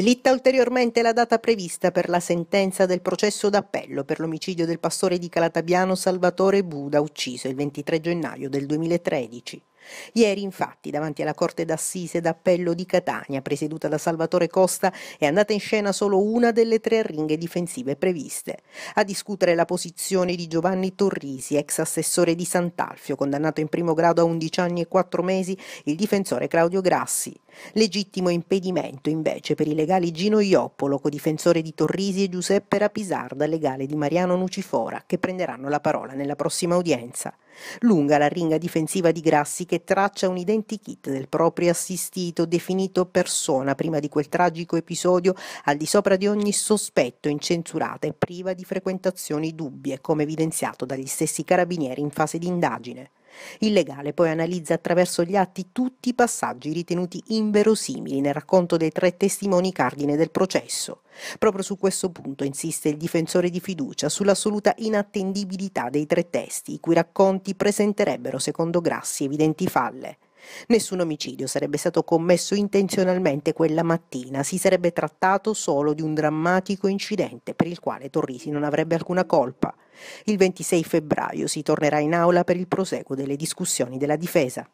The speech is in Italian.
Slitta ulteriormente la data prevista per la sentenza del processo d'appello per l'omicidio del pastore di Calatabiano Salvatore Buda, ucciso il 23 gennaio del 2013. Ieri, infatti, davanti alla Corte d'Assise d'Appello di Catania, presieduta da Salvatore Costa, è andata in scena solo una delle tre ringhe difensive previste. A discutere la posizione di Giovanni Torrisi, ex assessore di Sant'Alfio, condannato in primo grado a 11 anni e 4 mesi, il difensore Claudio Grassi. Legittimo impedimento, invece, per i legali Gino Ioppolo, codifensore di Torrisi, e Giuseppe Rapisarda, legale di Mariano Nucifora, che prenderanno la parola nella prossima udienza. Lunga la ringa difensiva di Grassi che traccia un identikit del proprio assistito definito persona prima di quel tragico episodio al di sopra di ogni sospetto, incensurata e priva di frequentazioni dubbie, come evidenziato dagli stessi carabinieri in fase di indagine. Il legale poi analizza attraverso gli atti tutti i passaggi ritenuti inverosimili nel racconto dei tre testimoni cardine del processo. Proprio su questo punto insiste il difensore di fiducia sull'assoluta inattendibilità dei tre testi, i cui racconti presenterebbero, secondo Grassi, evidenti falle. Nessun omicidio sarebbe stato commesso intenzionalmente quella mattina, si sarebbe trattato solo di un drammatico incidente per il quale Torrisi non avrebbe alcuna colpa. Il 26 febbraio si tornerà in aula per il proseguo delle discussioni della difesa.